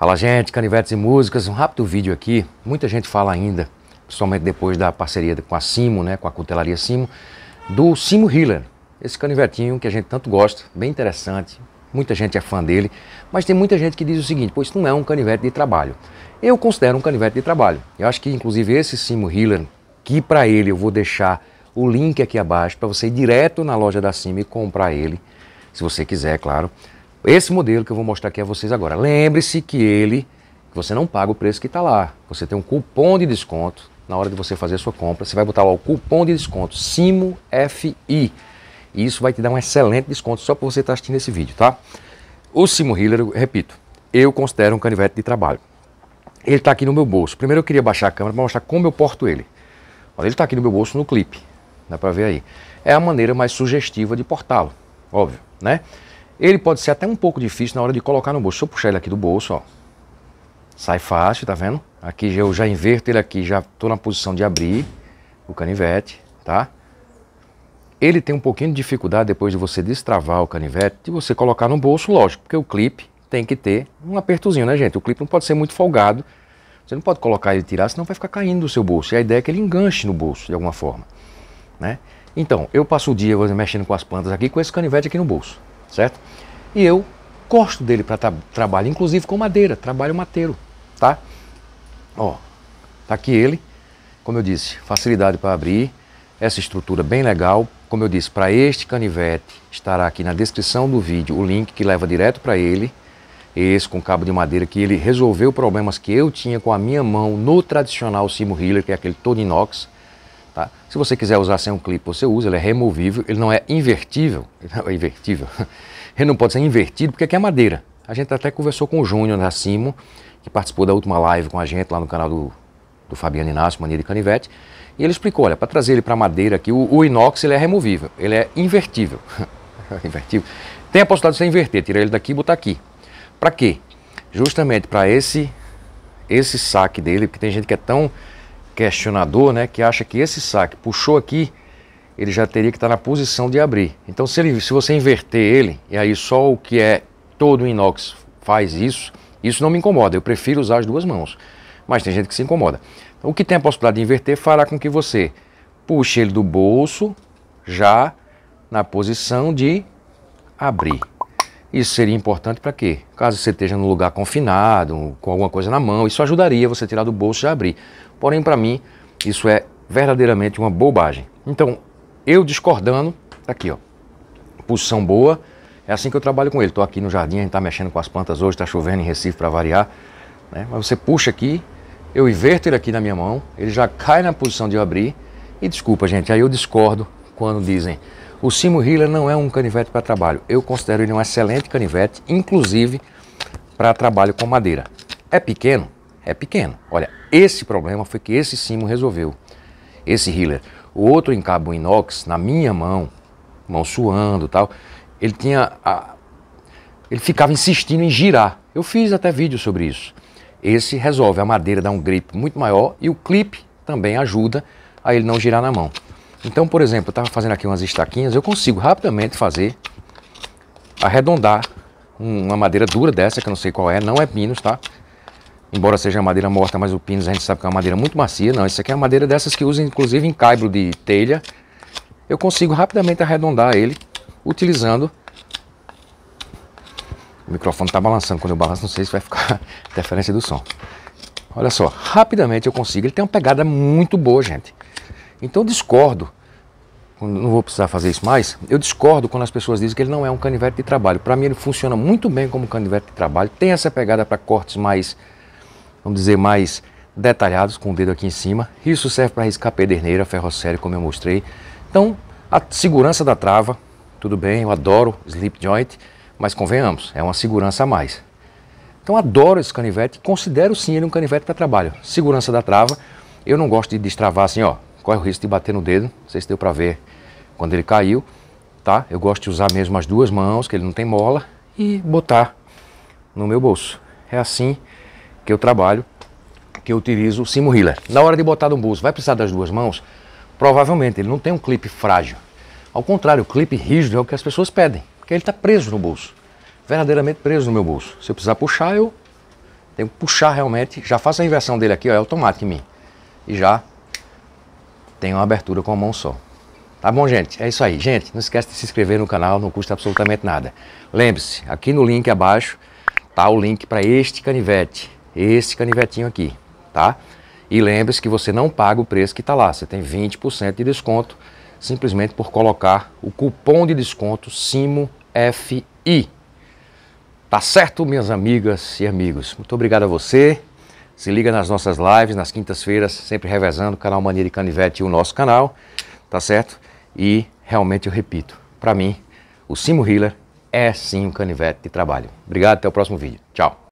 Fala gente, Canivetes e Músicas, um rápido vídeo aqui. Muita gente fala ainda, principalmente depois da parceria com a Simo, né, com a cutelaria Simo, do Simo Healer. Esse canivetinho que a gente tanto gosta, bem interessante, muita gente é fã dele, mas tem muita gente que diz o seguinte, pois não é um canivete de trabalho. Eu considero um canivete de trabalho. Eu acho que inclusive esse Simo Healer, que para ele eu vou deixar o link aqui abaixo para você ir direto na loja da Simo e comprar ele, se você quiser, claro. Esse modelo que eu vou mostrar aqui a vocês agora. Lembre-se que ele, você não paga o preço que está lá. Você tem um cupom de desconto na hora de você fazer a sua compra. Você vai botar lá o cupom de desconto SIMOFI. E isso vai te dar um excelente desconto só por você estar tá assistindo esse vídeo, tá? O Simo Healer, repito, eu considero um canivete de trabalho. Ele está aqui no meu bolso. Primeiro eu queria baixar a câmera para mostrar como eu porto ele. Olha, ele está aqui no meu bolso no clipe. Dá para ver aí. É a maneira mais sugestiva de portá-lo, óbvio, né? Ele pode ser até um pouco difícil na hora de colocar no bolso. Deixa eu puxar ele aqui do bolso, ó, sai fácil, tá vendo? Aqui eu já inverto ele aqui, já tô na posição de abrir o canivete, tá? Ele tem um pouquinho de dificuldade depois de você destravar o canivete, de você colocar no bolso, lógico, porque o clipe tem que ter um apertozinho, né, gente? O clipe não pode ser muito folgado. Você não pode colocar ele e tirar, senão vai ficar caindo do seu bolso. E a ideia é que ele enganche no bolso, de alguma forma, né? Então, eu passo o dia mexendo com as plantas aqui, com esse canivete aqui no bolso certo? E eu gosto dele para tra trabalho, inclusive com madeira, trabalho mateiro, tá? Ó, tá aqui ele, como eu disse, facilidade para abrir, essa estrutura bem legal. Como eu disse, para este canivete estará aqui na descrição do vídeo o link que leva direto para ele, esse com cabo de madeira que ele resolveu problemas que eu tinha com a minha mão no tradicional Simo Healer, que é aquele todo inox, Tá? Se você quiser usar sem um clipe, você usa, ele é removível, ele não é invertível. Não é invertível. Ele não pode ser invertido porque aqui é madeira. A gente até conversou com o Júnior Simo que participou da última live com a gente lá no canal do, do Fabiano Inácio, Mania de Canivete, e ele explicou, olha, para trazer ele para madeira aqui, o, o, inox ele é removível, ele é invertível. invertível. Tem a possibilidade de você inverter, tirar ele daqui e botar aqui. Para quê? Justamente para esse esse saque dele, porque tem gente que é tão questionador, né, que acha que esse saque puxou aqui, ele já teria que estar na posição de abrir. Então, se, ele, se você inverter ele, e aí só o que é todo inox faz isso, isso não me incomoda. Eu prefiro usar as duas mãos. Mas tem gente que se incomoda. Então, o que tem a possibilidade de inverter fará com que você puxe ele do bolso já na posição de abrir. Isso seria importante para quê? Caso você esteja num lugar confinado, com alguma coisa na mão, isso ajudaria você tirar do bolso e abrir. Porém, para mim, isso é verdadeiramente uma bobagem. Então, eu discordando, tá aqui, ó. Posição boa, é assim que eu trabalho com ele. Estou aqui no jardim, a gente está mexendo com as plantas hoje, está chovendo em Recife para variar. Né? Mas você puxa aqui, eu inverto ele aqui na minha mão, ele já cai na posição de eu abrir. E desculpa, gente, aí eu discordo quando dizem o Simo Hiller não é um canivete para trabalho. Eu considero ele um excelente canivete, inclusive para trabalho com madeira. É pequeno? É pequeno. Olha, esse problema foi que esse Simo resolveu. Esse Hiller. O outro em cabo inox, na minha mão, mão suando tal, ele tinha. A... Ele ficava insistindo em girar. Eu fiz até vídeo sobre isso. Esse resolve, a madeira dá um grip muito maior e o clipe também ajuda a ele não girar na mão. Então, por exemplo, eu estava fazendo aqui umas estaquinhas, eu consigo rapidamente fazer, arredondar uma madeira dura dessa, que eu não sei qual é, não é pinos, tá? Embora seja madeira morta, mas o pinos a gente sabe que é uma madeira muito macia. Não, isso aqui é uma madeira dessas que usa inclusive em caibro de telha. Eu consigo rapidamente arredondar ele utilizando... O microfone está balançando quando eu balanço, não sei se vai ficar interferência do som. Olha só, rapidamente eu consigo. Ele tem uma pegada muito boa, gente. Então eu discordo, não vou precisar fazer isso mais, eu discordo quando as pessoas dizem que ele não é um canivete de trabalho. Para mim ele funciona muito bem como canivete de trabalho, tem essa pegada para cortes mais, vamos dizer, mais detalhados, com o dedo aqui em cima. Isso serve para riscar pederneira, ferrocério, como eu mostrei. Então, a segurança da trava, tudo bem, eu adoro slip joint, mas convenhamos, é uma segurança a mais. Então adoro esse canivete, considero sim ele um canivete para trabalho. Segurança da trava, eu não gosto de destravar assim, ó, corre o risco de bater no dedo, não sei se deu para ver quando ele caiu, tá? Eu gosto de usar mesmo as duas mãos, que ele não tem mola, e botar no meu bolso. É assim que eu trabalho, que eu utilizo o Simo Healer. Na hora de botar no bolso, vai precisar das duas mãos? Provavelmente, ele não tem um clipe frágil. Ao contrário, o clipe rígido é o que as pessoas pedem, porque ele está preso no bolso, verdadeiramente preso no meu bolso. Se eu precisar puxar, eu tenho que puxar realmente, já faço a inversão dele aqui, ó, é automático em mim, e já tem uma abertura com a mão só. Tá bom, gente? É isso aí. Gente, não esquece de se inscrever no canal, não custa absolutamente nada. Lembre-se, aqui no link abaixo tá o link para este canivete, este canivetinho aqui, tá? E lembre-se que você não paga o preço que está lá, você tem 20% de desconto simplesmente por colocar o cupom de desconto SIMOFI. Tá certo, minhas amigas e amigos? Muito obrigado a você. Se liga nas nossas lives, nas quintas-feiras, sempre revezando, o canal Mania de Canivete e o nosso canal, tá certo? E realmente eu repito, para mim, o Simo Hiller é sim um canivete de trabalho. Obrigado, até o próximo vídeo. Tchau.